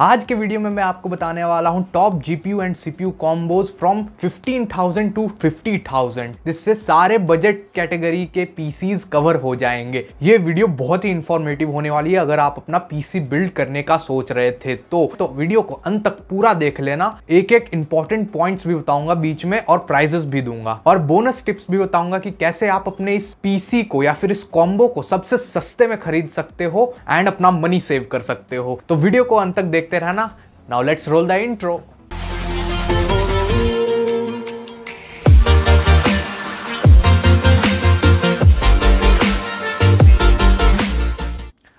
आज के वीडियो में मैं आपको बताने वाला हूँ top GPU and CPU combos from 15,000 to 50,000 जिससे सारे बजट कैटेगरी के पीसीज कवर हो जाएंगे ये वीडियो बहुत ही इंफॉर्मेटिव होने वाली है अगर आप अपना पीसी बिल्ड करने का सोच रहे थे तो, तो वीडियो को अंत तक पूरा देख लेना एक एक इंपॉर्टेंट पॉइंट भी बताऊंगा बीच में और प्राइजेस भी दूंगा और बोनस टिप्स भी बताऊंगा कि कैसे आप अपने इस पीसी को या फिर इस कॉम्बो को सबसे सस्ते में खरीद सकते हो एंड अपना मनी सेव कर सकते हो तो वीडियो को अंत तक देख देखते रहना now let's roll the intro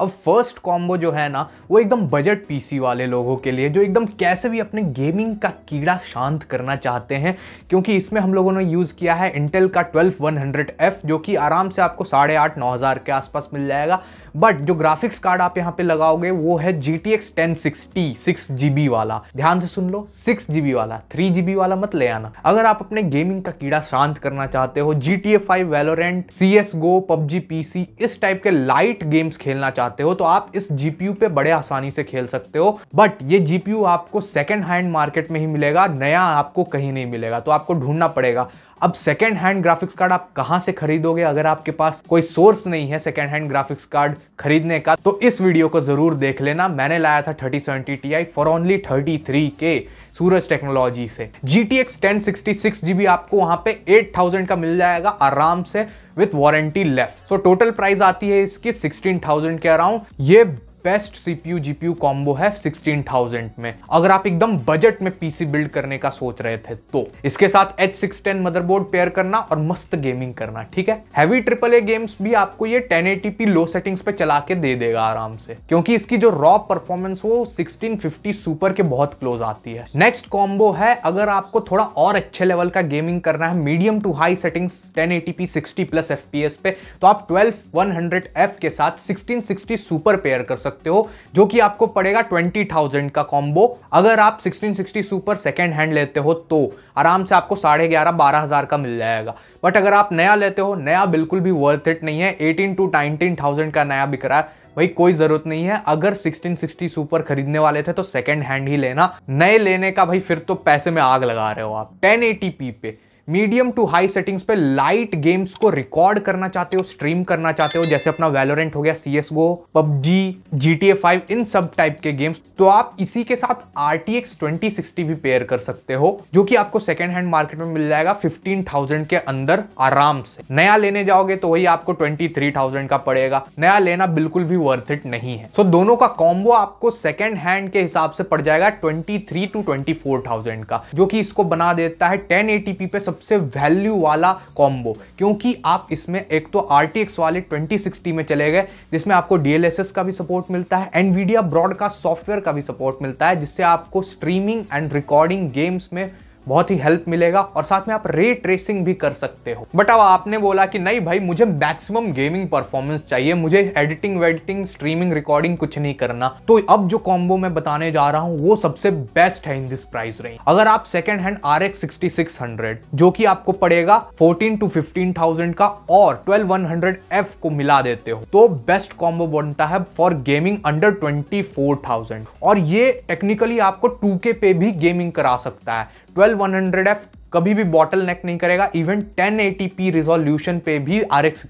अब फर्स्ट कॉम्बो जो है ना वो एकदम बजट पीसी वाले लोगों के लिए जो एकदम कैसे भी अपने गेमिंग का कीड़ा शांत करना चाहते हैं क्योंकि इसमें हम लोगों ने यूज़ किया है इंटेल का ट्वेल्व वन हंड्रेड एफ जो कि आराम से आपको साढ़े आठ नौ हज़ार के आसपास मिल जाएगा बट जो ग्राफिक्स कार्ड आप यहाँ पे लगाओगे वो है G T X ten sixty six GB वाला ध्यान से सुन लो सिक्स जीबी वाला थ्री जीबी वाला मत ले आना अगर आप अपने गेमिंग का कीड़ा शांत करना चाहते हो G T A five Valorant C S GO PUBG PC इस टाइप के लाइट गेम्स खेलना चाहते हो तो आप इस जीपीयू पे बड़े आसानी से खेल सकते हो बट ये जीपीयू आपको सेकेंड हैंड मार्केट में ही मिलेगा नया आपको कहीं नहीं मिलेगा तो आपको ढूंढना पड़ेगा अब सेकेंड हैंड ग्राफिक्स कार्ड आप कहाँ से खरीदोगे अगर आपके पास कोई सोर्स नहीं है सेकेंड हैंड ग्राफिक्स कार्ड खरीदने का तो इस वीडियो को जरूर देख लेना मैंने लाया था thirty seventy T I for only thirty three के सूरज टेक्नोलॉजी से G T X ten sixty six G B आपको वहां पे एट थाउजेंड का मिल जाएगा आराम से with warranty left so total price आती है इसकी सिक्सटीन थाउजेंड के अराउंड ये बेस्ट सीपीयू जीपीयू कॉम्बो है 16000 में अगर आप एकदम बजट में पीसी बिल्ड करने का सोच रहे थे तो इसके साथ H six ten motherboard pair करना और मस्त गेमिंग करना ठीक है हैवी ट्रिपल ए गेम्स भी आपको ये टेन लो सेटिंग्स पे चला के दे देगा आराम से क्योंकि इसकी जो रॉ परफॉर्मेंस वो सिक्सटीन सुपर के बहुत क्लोज आती है नेक्स्ट कॉम्बो है अगर आपको थोड़ा और अच्छे लेवल का गेमिंग करना है medium to high settings 1080p 60 plus F पे तो आप 12 100f के साथ 1660 सुपर पेयर कर सकते सकते हो जो कि आपको पड़ेगा ट्वेंटी थाउजेंड का कॉम्बो अगर आप sixteen sixty super second hand लेते हो तो आराम से आपको साढ़े ग्यारह बारह हज़ार का मिल जाएगा बट अगर आप नया लेते हो नया बिल्कुल भी वर्थ इट नहीं है एटीन टू नाइनटीन थाउजेंड का नया बिक रहा है भाई कोई ज़रूरत नहीं है अगर 1660 सुपर खरीदने वाले थे तो सेकंड हैंड ही लेना नए लेने का भाई फिर तो पैसे में आग लगा रहे हो आप 1080p पे मीडियम टू हाई सेटिंग्स पे लाइट गेम्स को रिकॉर्ड करना चाहते हो स्ट्रीम करना चाहते हो जैसे अपना वेलोरेंट हो गया C S GO PUBG G T A five इन सब टाइप के गेम्स तो आप इसी के साथ R T X twenty sixty भी पेयर कर सकते हो जो कि आपको सेकेंड हैंड मार्केट में मिल जाएगा फिफ्टीन थाउजेंड के अंदर आराम से नया लेने जाओगे तो वही आपको ट्वेंटी थ्री थाउजेंड का पड़ेगा नया लेना बिल्कुल भी वर्थ इट नहीं है सो so, दोनों का कॉम्बो आपको सेकेंड हैंड के हिसाब से पड़ जाएगा twenty three to twenty four thousand का जो कि इसको बना देता है टेन एटीपी पे सब सबसे वैल्यू वाला कॉम्बो क्योंकि आप इसमें एक तो आर वाले 2060 में चले गए जिसमें आपको डी का भी सपोर्ट मिलता है वीडिया ब्रॉडकास्ट सॉफ्टवेयर का भी सपोर्ट मिलता है जिससे आपको स्ट्रीमिंग एंड रिकॉर्डिंग गेम्स में बहुत ही हेल्प मिलेगा और साथ में आप रे ट्रेसिंग भी कर सकते हो बट अब आपने बोला कि नहीं भाई मुझे मैक्सिमम गेमिंग परफॉर्मेंस चाहिए मुझे एडिटिंग वेडिटिंग स्ट्रीमिंग रिकॉर्डिंग कुछ नहीं करना तो अब जो कॉम्बो मैं बताने जा रहा हूँ वो सबसे बेस्ट है इन दिस प्राइस रेंज अगर आप second hand R X sixty six hundred जो की आपको पड़ेगा फोर्टीन टू फिफ्टीन थाउजेंड का और ट्वेल्व वन हंड्रेड एफ को मिला देते हो तो बेस्ट कॉम्बो बनता है for gaming under twenty four thousand और ये टेक्निकली आपको टू के पे भी गेमिंग करा सकता है 12100F कभी भी बॉटल नेक नहीं करेगा इवन 1080p रिजोल्यूशन पे भी आर एक्स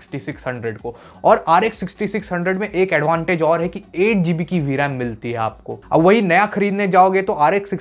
को और आर एक्स में एक एडवांटेज और है कि 8GB की वी रैम मिलती है आपको अब वही नया खरीदने जाओगे तो आर एक्स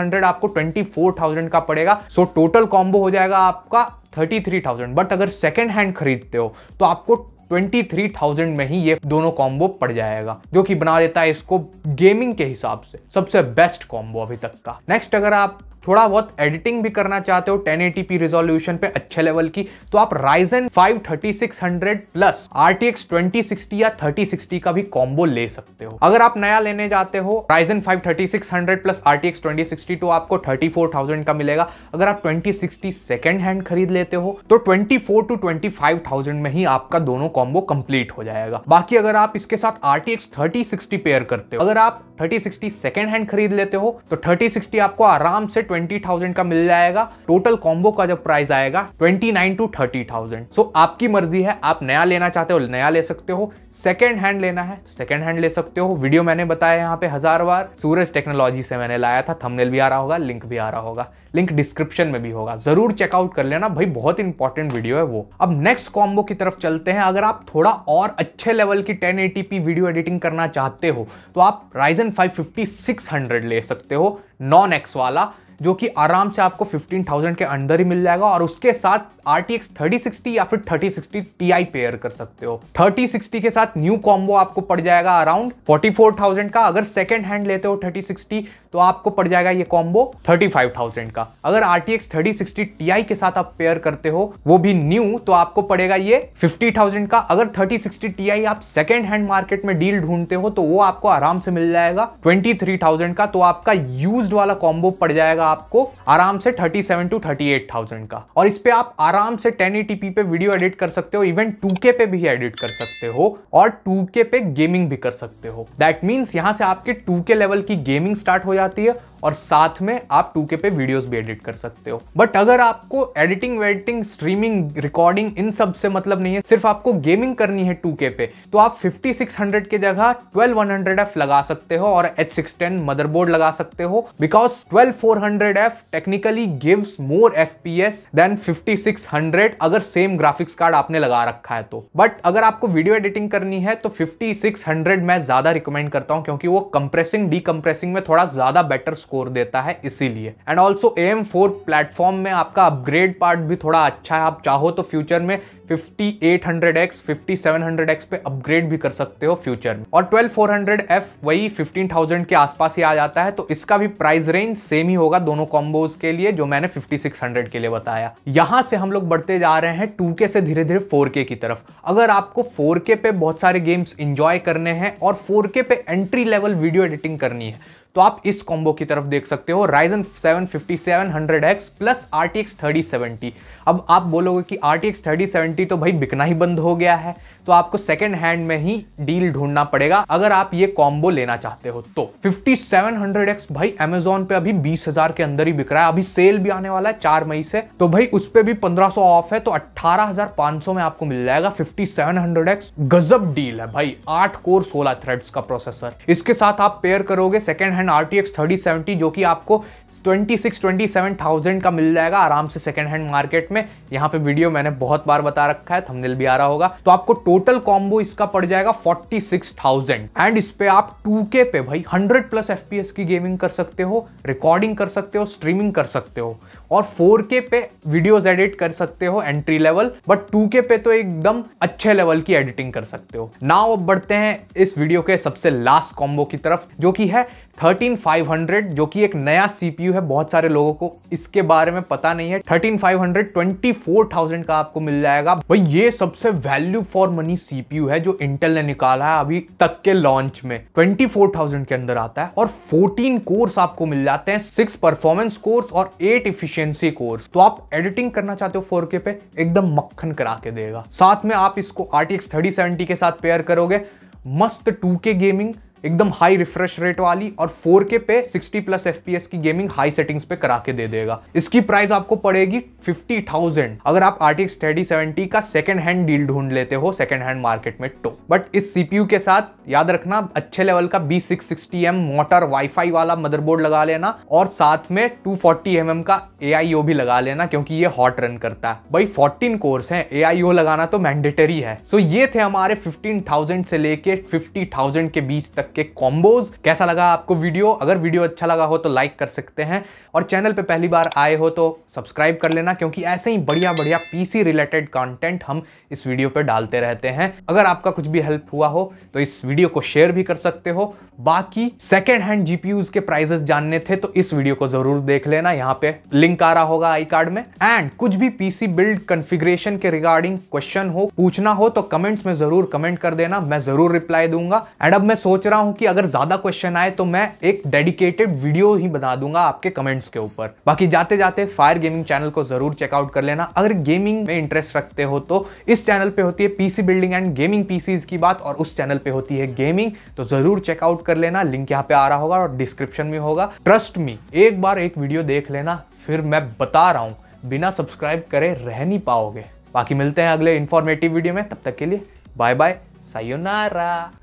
आपको 24,000 का पड़ेगा सो टोटल कॉम्बो हो जाएगा आपका 33,000 बट अगर सेकेंड हैंड खरीदते हो तो आपको 23,000 में ही ये दोनों कॉम्बो पड़ जाएगा जो कि बना देता है इसको गेमिंग के हिसाब से सबसे बेस्ट कॉम्बो अभी तक का नेक्स्ट अगर आप थोड़ा बहुत एडिटिंग भी करना चाहते हो 1080p रिजोल्यूशन पे अच्छे लेवल की तो आप Ryzen 5 3600 प्लस RTX 2060 या 3060 का भी कॉम्बो ले सकते हो अगर आप नया लेने जाते हो Ryzen 5 3600 प्लस RTX 2060 तो आपको 34,000 का मिलेगा अगर आप 2060 सेकेंड हैंड खरीद लेते हो तो 24 टू 25,000 में ही आपका दोनों कॉम्बो कंप्लीट हो जाएगा बाकी अगर आप इसके साथ RTX 3060 पेयर करते हो अगर आप 3060 सेकेंड हैंड खरीद लेते हो तो 3060 आपको आराम से ट्वेंटी थाउजेंड का मिल जाएगा टोटल कॉम्बो का जब प्राइस आएगा twenty nine to thirty thousand so आपकी मर्जी है आप नया लेना चाहते हो नया ले सकते हो सेकेंड हैंड लेना है सेकेंड तो हैंड ले सकते हो वीडियो मैंने बताया यहाँ पे हजार बार सूरज टेक्नोलॉजी से मैंने लाया था थमनेल भी आ रहा होगा लिंक भी आ रहा होगा लिंक डिस्क्रिप्शन में भी होगा जरूर चेकआउट कर लेना भाई बहुत इंपॉर्टेंट वीडियो है वो अब नेक्स्ट कॉम्बो की तरफ चलते हैं अगर आप थोड़ा और अच्छे लेवल की टेन वीडियो एडिटिंग करना चाहते हो तो आप राइजन फाइव फिफ्टी ले सकते हो नॉन एक्स वाला जो कि आराम से आपको 15,000 के अंदर ही मिल जाएगा और उसके साथ RTX 3060 या फिर 3060 Ti पेयर कर सकते हो 3060 के साथ न्यू कॉम्बो आपको पड़ जाएगा अराउंड 44,000 का अगर सेकेंड हैंड लेते हो 3060 तो आपको पड़ जाएगा ये कॉम्बो 35,000 का अगर आर टी एक्स थर्टी के साथ आप पेयर करते हो वो भी न्यू तो आपको पड़ेगा ये 50,000 का अगर थर्टी सिक्सटी आप सेकेंड हैंड मार्केट में डील ढूंढते हो तो वो आपको आराम से मिल जाएगा 23,000 का तो आपका यूज वाला कॉम्बो पड़ जाएगा आपको आराम से 37 टू 38,000 का और इस पे आप आराम से 1080p पे वीडियो एडिट कर सकते हो इवन 2K पे भी एडिट कर सकते हो और 2K पे गेमिंग भी कर सकते हो दैट मीन्स यहाँ से आपके 2K लेवल की गेमिंग स्टार्ट हो जाती जाती है और साथ में आप टू पे वीडियोस भी एडिट कर सकते हो बट अगर आपको एडिटिंग वेडिटिंग स्ट्रीमिंग रिकॉर्डिंग इन सब से मतलब नहीं है सिर्फ आपको गेमिंग करनी है टू पे तो आप फिफ्टी सिक्स हंड्रेड के जगह ट्वेल्व वन हंड्रेड एफ लगा सकते हो और एच सिक्स टेन मदरबोर्ड लगा सकते हो because twelve four hundred F technically gives more F P S then fifty six hundred अगर सेम ग्राफिक्स कार्ड आपने लगा रखा है तो बट अगर आपको वीडियो एडिटिंग करनी है तो फिफ्टी सिक्स हंड्रेड मैं ज्यादा रिकमेंड करता हूं क्योंकि वो कंप्रेसिंग डीकम्प्रेसिंग में थोड़ा ज्यादा बेटर स्कोर स्कोर देता है इसीलिए and also M four platform में आपका अपग्रेड पार्ट भी थोड़ा अच्छा है आप चाहो तो फ्यूचर में 5800X, 5700X पे अपग्रेड भी कर सकते हो फ्यूचर में और 12400F वही 15000 के आसपास ही आ जाता है तो इसका भी प्राइस रेंज सेम ही होगा दोनों कॉम्बोज के लिए जो मैंने 5600 के लिए बताया यहां से हम लोग बढ़ते जा रहे हैं 2K से धीरे धीरे 4K की तरफ अगर आपको 4K पे बहुत सारे गेम्स इंजॉय करने हैं और 4K पे एंट्री लेवल वीडियो एडिटिंग करनी है तो आप इस कॉम्बो की तरफ देख सकते हो Ryzen seven fifty seven hundred X plus R T X thirty seventy अब आप बोलोगे कि R T X thirty seventy तो भाई बिकना ही बंद हो गया है तो आपको सेकेंड हैंड में ही डील ढूंढना पड़ेगा अगर आप ये कॉम्बो लेना चाहते हो तो फिफ्टी सेवन हंड्रेड एक्स भाई अमेजोन पे अभी बीस हजार के अंदर ही बिक रहा है अभी सेल भी आने वाला है चार मई से तो भाई उस पर भी पंद्रह सौ ऑफ है तो अट्ठारह हजार पांच सौ में आपको मिल जाएगा फिफ्टी सेवन हंड्रेड एक्स गजब डील है भाई आठ कोर सोलह थ्रेड्स का प्रोसेसर इसके साथ आप पेयर करोगे सेकेंड है R T X thirty seventy जो कि आपको twenty six twenty seven thousand का मिल जाएगा आराम से सेकेंड हैंड मार्केट में यहाँ पे वीडियो मैंने बहुत बार बता रखा है थंबनेल भी आ रहा होगा तो आपको टोटल कॉम्बो इसका पड़ जाएगा फोर्टी सिक्स थाउजेंड एंड इस पे आप टू के पे भाई हंड्रेड प्लस एफ की गेमिंग कर सकते हो रिकॉर्डिंग कर सकते हो स्ट्रीमिंग कर सकते हो और 4K पे वीडियोस एडिट कर सकते हो एंट्री लेवल बट 2K पे तो एकदम अच्छे लेवल की एडिटिंग कर सकते हो नाउ अब बढ़ते हैं इस वीडियो के सबसे लास्ट कॉम्बो की तरफ जो कि है 13500 जो कि एक नया सी सीपीयू है बहुत सारे लोगों को इसके बारे में पता नहीं है thirteen five hundred twenty four thousand का आपको मिल जाएगा भाई ये सबसे वैल्यू फॉर मनी सीपीयू है जो इंटेल ने निकाला है अभी तक के लॉन्च में ट्वेंटी फोर थाउजेंड के अंदर आता है और फोर्टीन कोर्स आपको मिल जाते हैं सिक्स परफॉर्मेंस कोर्स और एट इफिशियंसी कोर्स तो आप एडिटिंग करना चाहते हो फोर पे एकदम मक्खन करा के देगा साथ में आप इसको आर टी के साथ पेयर करोगे मस्त टू गेमिंग एकदम हाई रिफ्रेश रेट वाली और 4K पे 60 प्लस एफ की गेमिंग हाई सेटिंग्स पे करा के दे देगा इसकी प्राइस आपको पड़ेगी 50,000 अगर आप RTX 3070 का सेकेंड हैंड डील ढूंढ लेते हो सेकेंड हैंड मार्केट में तो बट इस CPU के साथ याद रखना अच्छे लेवल का बी एम मोटर वाईफाई वाला मदरबोर्ड लगा लेना और साथ में 240 mm का ए भी लगा लेना क्योंकि ये हॉट रन करता है भाई 14 कोर्स है ए लगाना तो मैंडेटरी है सो so ये थे हमारे 15,000 से लेके 50,000 के बीच तक के कॉम्बोज कैसा लगा आपको वीडियो अगर वीडियो अच्छा लगा हो तो लाइक कर सकते हैं और चैनल पे पहली बार आए हो तो सब्सक्राइब कर लेना क्योंकि ऐसे ही बढ़िया बढ़िया पीसी रिलेटेड कंटेंट हम इस वीडियो पे डालते रहते हैं अगर आपका कुछ भी हेल्प हुआ हो तो इस वीडियो को शेयर भी कर सकते हो बाकी सेकेंड हैंड जीपीयूज के प्राइजेस जानने थे तो इस वीडियो को जरूर देख लेना यहाँ पे लिंक आ रहा होगा आई कार्ड में एंड कुछ भी पीसी बिल्ड कन्फिग्रेशन के रिगार्डिंग क्वेश्चन हो पूछना हो तो कमेंट्स में जरूर कमेंट कर देना मैं जरूर रिप्लाई दूंगा एंड अब मैं सोच रहा रहा हूं कि अगर ज्यादा क्वेश्चन आए तो मैं एक डेडिकेटेड वीडियो ही बना दूंगा आपके कमेंट्स के ऊपर बाकी जाते जाते फायर गेमिंग चैनल को जरूर चेकआउट कर लेना अगर गेमिंग में इंटरेस्ट रखते हो तो इस चैनल पे होती है PC building and gaming PCs की बात और उस चैनल पे होती है गेमिंग तो जरूर चेकआउट कर लेना लिंक यहाँ पे आ रहा होगा और डिस्क्रिप्शन में होगा ट्रस्ट मी एक बार एक वीडियो देख लेना फिर मैं बता रहा हूँ बिना सब्सक्राइब करे रह नहीं पाओगे बाकी मिलते हैं अगले इन्फॉर्मेटिव वीडियो में तब तक के लिए बाय बाय सायोनारा